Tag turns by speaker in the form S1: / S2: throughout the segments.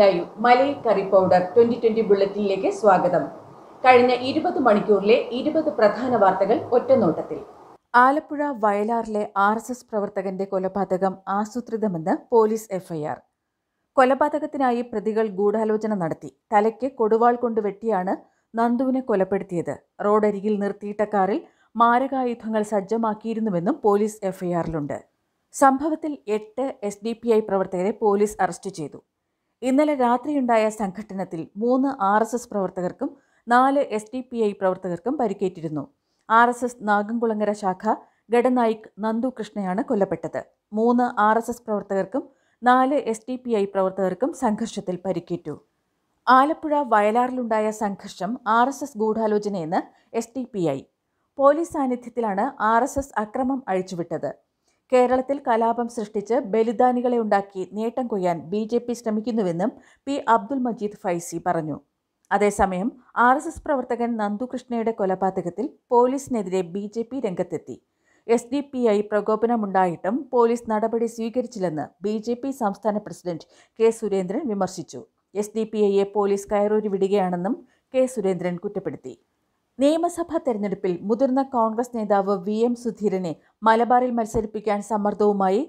S1: live Malayil curry powder twenty twenty ബുള്ളറ്റിനിലേക്ക് സ്വാഗതം കഴിഞ്ഞ ഇരുപത് മണിക്കൂറിലെ ഇരുപത് പ്രധാന വാർത്തകൾ ഒറ്റനോട്ടത്തിൽ ആലപ്പുഴ വയലാറിലെ ആർ എസ് എസ് പ്രവർത്തകന്റെ കൊലപാതകം ആസൂത്രിതമെന്ന് പോലീസ് എഫ്ഐആർ കൊലപാതകത്തിനായി പ്രതികൾ ഗൂഢാലോചന നടത്തി തലയ്ക്ക് കൊടുവാൾ കൊണ്ട് വെട്ടിയാണ് നന്ദുവിനെ കൊലപ്പെടുത്തിയത് റോഡരികിൽ നിർത്തിയിട്ട കാറിൽ മാരകായുധങ്ങൾ സജ്ജമാക്കിയിരുന്നുവെന്നും പോലീസ് എഫ്ഐആറിലുണ്ട് സംഭവത്തിൽ എട്ട് എസ് ഡി പി ഐ പ്രവർത്തകരെ പോലീസ് അറസ്റ്റ് ചെയ്തു ഇന്നലെ രാത്രിയുണ്ടായ സംഘട്ടനത്തിൽ മൂന്ന് ആർ എസ് എസ് പ്രവർത്തകർക്കും നാല് എസ് ഡി പി ഐ പ്രവർത്തകർക്കും പരിക്കേറ്റിരുന്നു ആർ എസ് എസ് നാഗംകുളങ്ങര ശാഖ ഗഡനായിക് നന്ദു കൃഷ്ണയാണ് കൊല്ലപ്പെട്ടത് മൂന്ന് ആർ എസ് എസ് പ്രവർത്തകർക്കും നാല് എസ് ഡി പി ഐ പ്രവർത്തകർക്കും സംഘർഷത്തിൽ പരിക്കേറ്റു ആലപ്പുഴ വയലാറിലുണ്ടായ സംഘർഷം ആർ എസ് എസ് ഗൂഢാലോചനയെന്ന് S D P I police സാന്നിധ്യത്തിലാണ് ആർ എസ് എസ് അക്രമം അഴിച്ചുവിട്ടത് കേരളത്തിൽ കലാപം സൃഷ്ടിച്ച് ബലിദാനികളെ ഉണ്ടാക്കി നേട്ടം കൊയ്യാൻ ബി ജെ പി ശ്രമിക്കുന്നുവെന്നും പി അബ്ദുൽ മജീദ് ഫൈസി പറഞ്ഞു അതേസമയം ആർ എസ് എസ് പ്രവർത്തകൻ നന്ദുകൃഷ്ണയുടെ കൊലപാതകത്തിൽ പോലീസിനെതിരെ ബി ജെ പി രംഗത്തെത്തി എസ് ഡി പി ഐ പ്രകോപനമുണ്ടായിട്ടും പോലീസ് നടപടി സ്വീകരിച്ചില്ലെന്ന് ബി ജെ പി സംസ്ഥാന പ്രസിഡന്റ് കെ സുരേന്ദ്രൻ വിമർശിച്ചു എസ് ഡി പി ഐയെ പോലീസ് കയറൂരി വിടുകയാണെന്നും കെ സുരേന്ദ്രൻ കുറ്റപ്പെടുത്തി നിയമസഭാ തെരഞ്ഞെടുപ്പിൽ മുതിർന്ന കോൺഗ്രസ് നേതാവ് വി എം സുധീരനെ മലബാറിൽ മത്സരിപ്പിക്കാൻ സമ്മർദ്ദവുമായി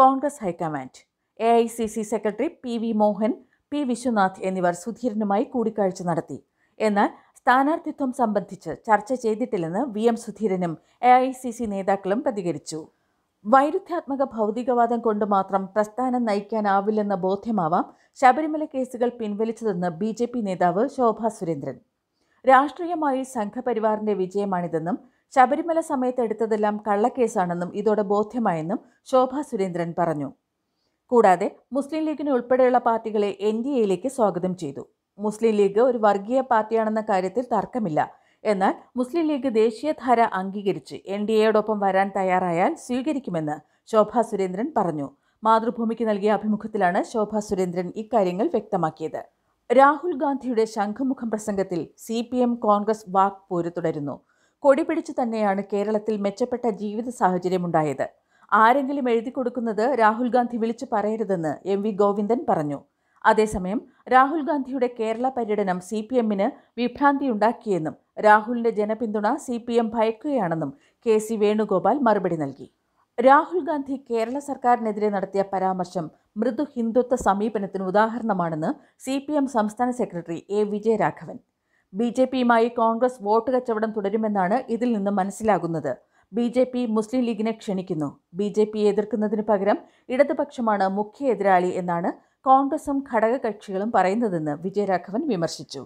S1: Congress high command A I C C secretary P V Mohan P Vishwanath എന്നിവർ സുധീരനുമായി കൂടിക്കാഴ്ച നടത്തി എന്നാൽ സ്ഥാനാർത്ഥിത്വം സംബന്ധിച്ച് ചർച്ച ചെയ്തിട്ടില്ലെന്ന് വി എം സുധീരനും എ ഐ സി സി നേതാക്കളും പ്രതികരിച്ചു വൈരുദ്ധ്യാത്മക ഭൗതികവാദം കൊണ്ട് മാത്രം പ്രസ്ഥാനം നയിക്കാനാവില്ലെന്ന ബോധ്യമാവാം ശബരിമല കേസുകൾ പിൻവലിച്ചതെന്ന് ബി നേതാവ് ശോഭാ സുരേന്ദ്രൻ രാഷ്ട്രീയമായി സംഘപരിവാറിന്റെ വിജയമാണിതെന്നും ശബരിമല സമയത്ത് എടുത്തതെല്ലാം കള്ളക്കേസാണെന്നും ഇതോടെ ബോധ്യമായെന്നും ശോഭാ സുരേന്ദ്രൻ പറഞ്ഞു കൂടാതെ മുസ്ലിം ലീഗിന് ഉൾപ്പെടെയുള്ള പാർട്ടികളെ എൻ ഡി എയിലേക്ക് സ്വാഗതം ചെയ്തു മുസ്ലിം ലീഗ് ഒരു വർഗീയ പാർട്ടിയാണെന്ന കാര്യത്തിൽ തർക്കമില്ല എന്നാൽ മുസ്ലിം ലീഗ് ദേശീയധാര അംഗീകരിച്ച് എൻ ഡി എയോടൊപ്പം വരാൻ തയ്യാറായാൽ സ്വീകരിക്കുമെന്ന് ശോഭാ സുരേന്ദ്രൻ പറഞ്ഞു മാതൃഭൂമിക്ക് നൽകിയ അഭിമുഖത്തിലാണ് ശോഭാ സുരേന്ദ്രൻ ഇക്കാര്യങ്ങൾ വ്യക്തമാക്കിയത് രാഹുൽ ഗാന്ധിയുടെ ശംഖുമുഖം പ്രസംഗത്തിൽ സി പി എം കോൺഗ്രസ് പോര് തുടരുന്നു പിടിച്ചു തന്നെയാണ് കേരളത്തിൽ മെച്ചപ്പെട്ട ജീവിത സാഹചര്യമുണ്ടായത് ആരെങ്കിലും എഴുതി കൊടുക്കുന്നത് രാഹുൽ ഗാന്ധി വിളിച്ചു പറയരുതെന്ന് എം വി ഗോവിന്ദൻ പറഞ്ഞു അതേസമയം രാഹുൽ ഗാന്ധിയുടെ കേരള പര്യടനം സി പി എമ്മിന് ഉണ്ടാക്കിയെന്നും രാഹുലിന്റെ ജനപിന്തുണ സി പി എം ഭയക്കുകയാണെന്നും കെ സി വേണുഗോപാൽ മറുപടി നൽകി രാഹുൽ ഗാന്ധി കേരള സർക്കാരിനെതിരെ നടത്തിയ പരാമർശം മൃദു ഹിന്ദുത്വ സമീപനത്തിന് ഉദാഹരണമാണെന്ന് സി പി എം സംസ്ഥാന secretary A Vijayaraghavan B J പിയുമായി കോൺഗ്രസ് വോട്ട് കച്ചവടം തുടരുമെന്നാണ് ഇതിൽ നിന്ന് മനസ്സിലാകുന്നത് ബി ജെ പി മുസ്ലിം ലീഗിനെ ക്ഷണിക്കുന്നു ബി ജെ പിയെ എതിർക്കുന്നതിന് പകരം ഇടതുപക്ഷമാണ് മുഖ്യ എതിരാളി എന്നാണ് കോൺഗ്രസും ഘടകകക്ഷികളും പറയുന്നതെന്ന് വിജയരാഘവൻ വിമർശിച്ചു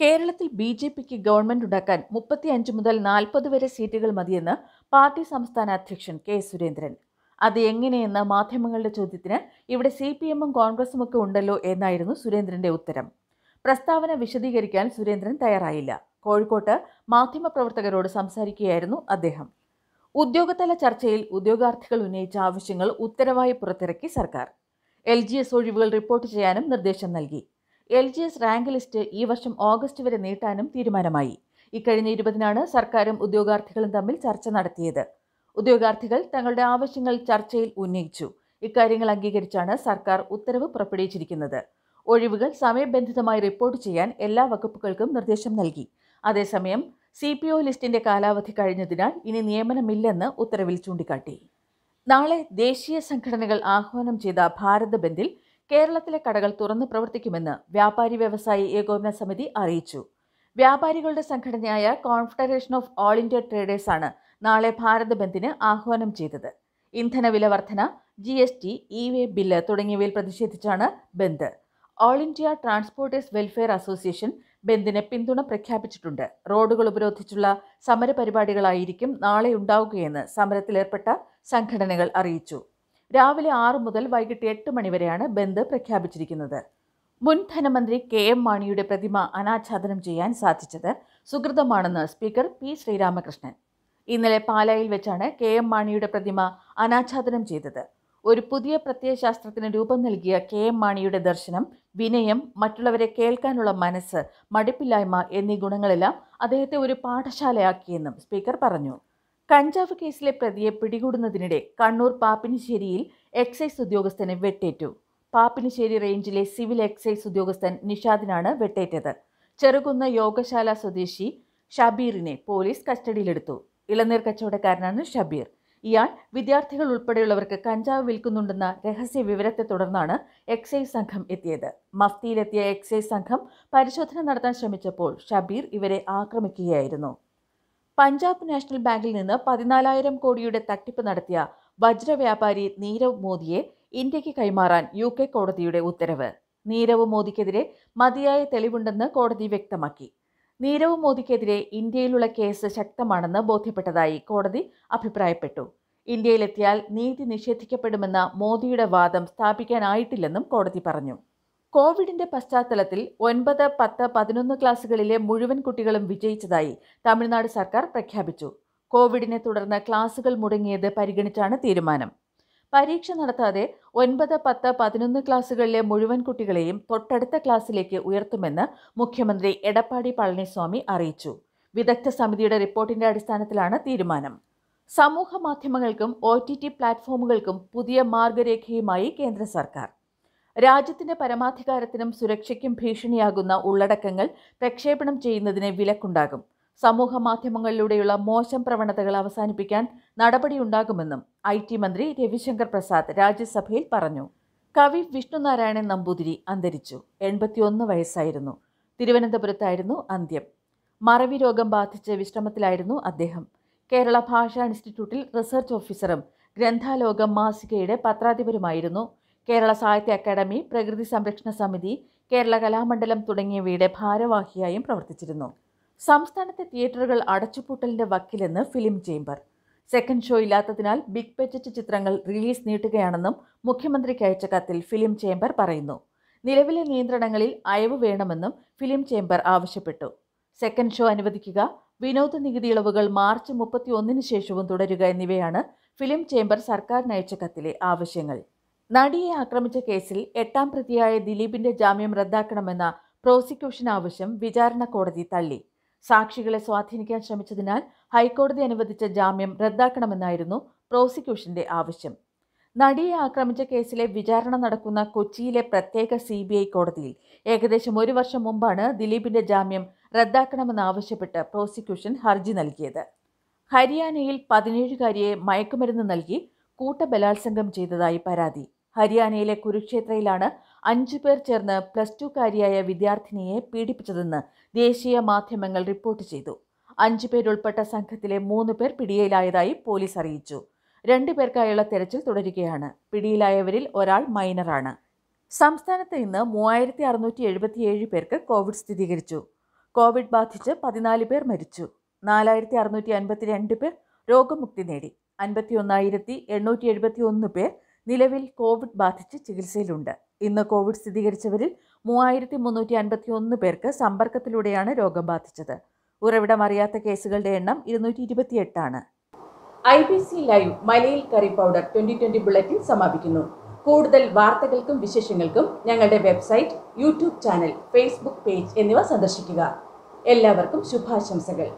S1: കേരളത്തിൽ ബി ജെ പിക്ക് ഗവൺമെന്റ് ഉണ്ടാക്കാൻ മുപ്പത്തിയഞ്ച് മുതൽ നാൽപ്പത് വരെ സീറ്റുകൾ മതിയെന്ന് പാർട്ടി സംസ്ഥാന അധ്യക്ഷൻ കെ സുരേന്ദ്രൻ അത് എങ്ങനെയെന്ന മാധ്യമങ്ങളുടെ ചോദ്യത്തിന് ഇവിടെ സി പി എമ്മും കോൺഗ്രസും ഒക്കെ ഉണ്ടല്ലോ എന്നായിരുന്നു സുരേന്ദ്രന്റെ ഉത്തരം പ്രസ്താവന വിശദീകരിക്കാൻ സുരേന്ദ്രൻ തയ്യാറായില്ല കോഴിക്കോട്ട് മാധ്യമപ്രവർത്തകരോട് സംസാരിക്കുകയായിരുന്നു അദ്ദേഹം ഉദ്യോഗതല ചർച്ചയിൽ ഉദ്യോഗാർത്ഥികൾ ഉന്നയിച്ച ആവശ്യങ്ങൾ ഉത്തരവായി പുറത്തിറക്കി സർക്കാർ എൽ ജി എസ് ഒഴിവുകൾ റിപ്പോർട്ട് ചെയ്യാനും നിർദ്ദേശം നൽകി L G S rank list ഈ വർഷം ഓഗസ്റ്റ് വരെ നീട്ടാനും തീരുമാനമായി ഇക്കഴിഞ്ഞ ഇരുപതിനാണ് സർക്കാരും ഉദ്യോഗാർത്ഥികളും തമ്മിൽ ചർച്ച നടത്തിയത് ഉദ്യോഗാർത്ഥികൾ തങ്ങളുടെ ആവശ്യങ്ങൾ ചർച്ചയിൽ ഉന്നയിച്ചു ഇക്കാര്യങ്ങൾ അംഗീകരിച്ചാണ് സർക്കാർ ഉത്തരവ് പുറപ്പെടുവിച്ചിരിക്കുന്നത് ഒഴിവുകൾ സമയബന്ധിതമായി റിപ്പോർട്ട് ചെയ്യാൻ എല്ലാ വകുപ്പുകൾക്കും നിർദ്ദേശം നൽകി അതേസമയം സി പി ഒ ലിസ്റ്റിന്റെ കാലാവധി കഴിഞ്ഞതിനാൽ ഇനി നിയമനമില്ലെന്ന് ഉത്തരവിൽ ചൂണ്ടിക്കാട്ടി നാളെ ദേശീയ സംഘടനകൾ ആഹ്വാനം ചെയ്ത ഭാരത ബന്ദിൽ കേരളത്തിലെ കടകൾ തുറന്നു പ്രവർത്തിക്കുമെന്ന് വ്യാപാരി വ്യവസായി ഏകോപന സമിതി അറിയിച്ചു വ്യാപാരികളുടെ സംഘടനയായ കോൺഫെഡറേഷൻ ഓഫ് ഓൾ ഇന്ത്യ ട്രേഡേഴ്സാണ് നാളെ ഭാരത് ബന്ദിന് ആഹ്വാനം ചെയ്തത് ഇന്ധനവില വർധന G S T E way bill തുടങ്ങിയവയിൽ പ്രതിഷേധിച്ചാണ് bandh all India transporters welfare association ബന്ദിന് പിന്തുണ പ്രഖ്യാപിച്ചിട്ടുണ്ട് റോഡുകൾ ഉപരോധിച്ചുള്ള സമരപരിപാടികളായിരിക്കും നാളെ ഉണ്ടാവുകയെന്ന് സമരത്തിലേർപ്പെട്ട സംഘടനകൾ അറിയിച്ചു രാവിലെ ആറു മുതൽ വൈകിട്ട് എട്ട് മണിവരെയാണ് ബന്ദ് പ്രഖ്യാപിച്ചിരിക്കുന്നത് മുൻ ധനമന്ത്രി കെ എം മാണിയുടെ പ്രതിമ അനാച്ഛാദനം ചെയ്യാൻ സാധിച്ചത് സുഹൃതമാണെന്ന് സ്പീക്കർ പി ശ്രീരാമകൃഷ്ണൻ ഇന്നലെ പാലായിൽ വെച്ചാണ് കെ എം മാണിയുടെ പ്രതിമ അനാച്ഛാദനം ചെയ്തത് ഒരു പുതിയ പ്രത്യയശാസ്ത്രത്തിന് രൂപം നൽകിയ കെ എം മാണിയുടെ ദർശനം വിനയം മറ്റുള്ളവരെ കേൾക്കാനുള്ള മനസ്സ് മടുപ്പില്ലായ്മ എന്നീ ഗുണങ്ങളെല്ലാം അദ്ദേഹത്തെ ഒരു പാഠശാലയാക്കിയെന്നും സ്പീക്കർ പറഞ്ഞു കഞ്ചാവ് കേസിലെ പ്രതിയെ പിടികൂടുന്നതിനിടെ കണ്ണൂർ പാപ്പിനിശ്ശേരിയിൽ എക്സൈസ് ഉദ്യോഗസ്ഥനെ വെട്ടേറ്റു പാപ്പിനിശ്ശേരി റേഞ്ചിലെ സിവിൽ എക്സൈസ് ഉദ്യോഗസ്ഥൻ നിഷാദിനാണ് വെട്ടേറ്റത് ചെറുകുന്ന യോഗശാല സ്വദേശി ഷബീറിനെ പോലീസ് കസ്റ്റഡിയിലെടുത്തു ഇളനീർ കച്ചവടക്കാരനാണ് ഷബീർ ഇയാൾ വിദ്യാർത്ഥികൾ ഉൾപ്പെടെയുള്ളവർക്ക് കഞ്ചാവ് വിൽക്കുന്നുണ്ടെന്ന രഹസ്യ വിവരത്തെ തുടർന്നാണ് എക്സൈസ് സംഘം എത്തിയത് മഫ്തിയിലെത്തിയ എക്സൈസ് സംഘം പരിശോധന നടത്താൻ ശ്രമിച്ചപ്പോൾ ഷബീർ ഇവരെ ആക്രമിക്കുകയായിരുന്നു പഞ്ചാബ് നാഷണൽ ബാങ്കിൽ നിന്ന് പതിനാലായിരം കോടിയുടെ തട്ടിപ്പ് നടത്തിയ വജ്രവ്യാപാരി വ്യാപാരി നീരവ് മോദിയെ ഇന്ത്യക്ക് കൈമാറാൻ യു കെ കോടതിയുടെ ഉത്തരവ് നീരവ് മോദിക്കെതിരെ മതിയായ തെളിവുണ്ടെന്ന് കോടതി വ്യക്തമാക്കി നീരവ് മോദിക്കെതിരെ ഇന്ത്യയിലുള്ള കേസ് ശക്തമാണെന്ന് ബോധ്യപ്പെട്ടതായി കോടതി അഭിപ്രായപ്പെട്ടു ഇന്ത്യയിലെത്തിയാൽ നീതി നിഷേധിക്കപ്പെടുമെന്ന മോദിയുടെ വാദം സ്ഥാപിക്കാനായിട്ടില്ലെന്നും കോടതി പറഞ്ഞു കോവിഡിന്റെ പശ്ചാത്തലത്തിൽ ഒൻപത് പത്ത് പതിനൊന്ന് ക്ലാസ്സുകളിലെ മുഴുവൻ കുട്ടികളും വിജയിച്ചതായി തമിഴ്നാട് സർക്കാർ പ്രഖ്യാപിച്ചു കോവിഡിനെ തുടർന്ന് ക്ലാസുകൾ മുടങ്ങിയത് പരിഗണിച്ചാണ് തീരുമാനം പരീക്ഷ നടത്താതെ ഒൻപത് പത്ത് പതിനൊന്ന് ക്ലാസ്സുകളിലെ മുഴുവൻ കുട്ടികളെയും തൊട്ടടുത്ത ക്ലാസ്സിലേക്ക് ഉയർത്തുമെന്ന് മുഖ്യമന്ത്രി എടപ്പാടി പളനിസ്വാമി അറിയിച്ചു വിദഗ്ധ സമിതിയുടെ റിപ്പോർട്ടിന്റെ അടിസ്ഥാനത്തിലാണ് തീരുമാനം സമൂഹ മാധ്യമങ്ങൾക്കും ഒ ടി ടി പ്ലാറ്റ്ഫോമുകൾക്കും പുതിയ മാർഗരേഖയുമായി കേന്ദ്ര സർക്കാർ രാജ്യത്തിന്റെ പരമാധികാരത്തിനും സുരക്ഷയ്ക്കും ഭീഷണിയാകുന്ന ഉള്ളടക്കങ്ങൾ പ്രക്ഷേപണം ചെയ്യുന്നതിന് വിലക്കുണ്ടാകും സമൂഹ മാധ്യമങ്ങളിലൂടെയുള്ള മോശം പ്രവണതകൾ അവസാനിപ്പിക്കാൻ നടപടിയുണ്ടാകുമെന്നും ഐ ടി മന്ത്രി രവിശങ്കർ പ്രസാദ് രാജ്യസഭയിൽ പറഞ്ഞു കവി വിഷ്ണുനാരായണൻ നമ്പൂതിരി അന്തരിച്ചു എൺപത്തിയൊന്ന് വയസ്സായിരുന്നു തിരുവനന്തപുരത്തായിരുന്നു അന്ത്യം മറവി രോഗം ബാധിച്ച് വിശ്രമത്തിലായിരുന്നു അദ്ദേഹം കേരള ഭാഷാ ഇൻസ്റ്റിറ്റ്യൂട്ടിൽ റിസർച്ച് ഓഫീസറും ഗ്രന്ഥാലോകം മാസികയുടെ പത്രാധിപരുമായിരുന്നു കേരള സാഹിത്യ അക്കാദമി പ്രകൃതി സംരക്ഷണ സമിതി കേരള കലാമണ്ഡലം തുടങ്ങിയവയുടെ ഭാരവാഹിയായും പ്രവർത്തിച്ചിരുന്നു സംസ്ഥാനത്തെ തിയേറ്ററുകൾ അടച്ചുപൂട്ടലിന്റെ വക്കിലെന്ന് ഫിലിം ചേംബർ സെക്കൻഡ് ഷോ ഇല്ലാത്തതിനാൽ ബിഗ് ബജറ്റ് ചിത്രങ്ങൾ റിലീസ് നീട്ടുകയാണെന്നും മുഖ്യമന്ത്രിക്ക് അയച്ച കത്തിൽ ഫിലിം ചേംബർ പറയുന്നു നിലവിലെ നിയന്ത്രണങ്ങളിൽ അയവ് വേണമെന്നും ഫിലിം ചേംബർ ആവശ്യപ്പെട്ടു സെക്കൻഡ് ഷോ അനുവദിക്കുക വിനോദ നികുതി ഇളവുകൾ മാർച്ച് മുപ്പത്തി ഒന്നിന് ശേഷവും തുടരുക എന്നിവയാണ് ഫിലിം ചേംബർ സർക്കാരിന് അയച്ച കത്തിലെ ആവശ്യങ്ങൾ നടിയെ ആക്രമിച്ച കേസിൽ എട്ടാം പ്രതിയായ ദിലീപിന്റെ ജാമ്യം റദ്ദാക്കണമെന്ന പ്രോസിക്യൂഷൻ ആവശ്യം വിചാരണ കോടതി തള്ളി സാക്ഷികളെ സ്വാധീനിക്കാൻ ശ്രമിച്ചതിനാൽ ഹൈക്കോടതി അനുവദിച്ച ജാമ്യം റദ്ദാക്കണമെന്നായിരുന്നു പ്രോസിക്യൂഷന്റെ ആവശ്യം നടിയെ ആക്രമിച്ച കേസിലെ വിചാരണ നടക്കുന്ന കൊച്ചിയിലെ പ്രത്യേക സി കോടതിയിൽ ഏകദേശം ഒരു വർഷം മുമ്പാണ് ദിലീപിന്റെ ജാമ്യം റദ്ദാക്കണമെന്നാവശ്യപ്പെട്ട് പ്രോസിക്യൂഷൻ ഹർജി നൽകിയത് ഹരിയാനയിൽ പതിനേഴുകാരിയെ മയക്കുമരുന്ന് നൽകി കൂട്ടബലാത്സംഗം ചെയ്തതായി പരാതി ഹരിയാനയിലെ കുരുക്ഷേത്രയിലാണ് അഞ്ചു പേർ ചേർന്ന് പ്ലസ് ടുക്കാരിയായ വിദ്യാർത്ഥിനിയെ പീഡിപ്പിച്ചതെന്ന് ദേശീയ മാധ്യമങ്ങൾ റിപ്പോർട്ട് ചെയ്തു അഞ്ചു പേരുൾപ്പെട്ട സംഘത്തിലെ മൂന്ന് പേർ പിടിയിലായതായി പോലീസ് അറിയിച്ചു രണ്ടു പേർക്കായുള്ള തെരച്ചിൽ തുടരുകയാണ് പിടിയിലായവരിൽ ഒരാൾ മൈനറാണ് സംസ്ഥാനത്ത് ഇന്ന് മൂവായിരത്തി അറുന്നൂറ്റി എഴുപത്തിയേഴ് പേർക്ക് കോവിഡ് സ്ഥിരീകരിച്ചു കോവിഡ് ബാധിച്ച് പതിനാല് പേർ മരിച്ചു നാലായിരത്തി അറുന്നൂറ്റി രണ്ട് പേർ രോഗമുക്തി നേടി അൻപത്തി ഒന്നായിരത്തി എണ്ണൂറ്റി എഴുപത്തി ഒന്ന് പേർ നിലവിൽ കോവിഡ് ബാധിച്ച് ചികിത്സയിലുണ്ട് ഇന്ന് കോവിഡ് സ്ഥിരീകരിച്ചവരിൽ മൂവായിരത്തി മുന്നൂറ്റി അൻപത്തി ഒന്ന് പേർക്ക് സമ്പർക്കത്തിലൂടെയാണ് രോഗം ബാധിച്ചത് ഉറവിടം അറിയാത്ത കേസുകളുടെ എണ്ണം ഇരുന്നൂറ്റി ഇരുപത്തിയെട്ടാണ് I B C live Malayil curry powder twenty twenty bulletin സമാപിക്കുന്നു കൂടുതൽ വാർത്തകൾക്കും വിശേഷങ്ങൾക്കും ഞങ്ങളുടെ website YouTube channel Facebook page എന്നിവ സന്ദർശിക്കുക എല്ലാവർക്കും ശുഭാശംസകൾ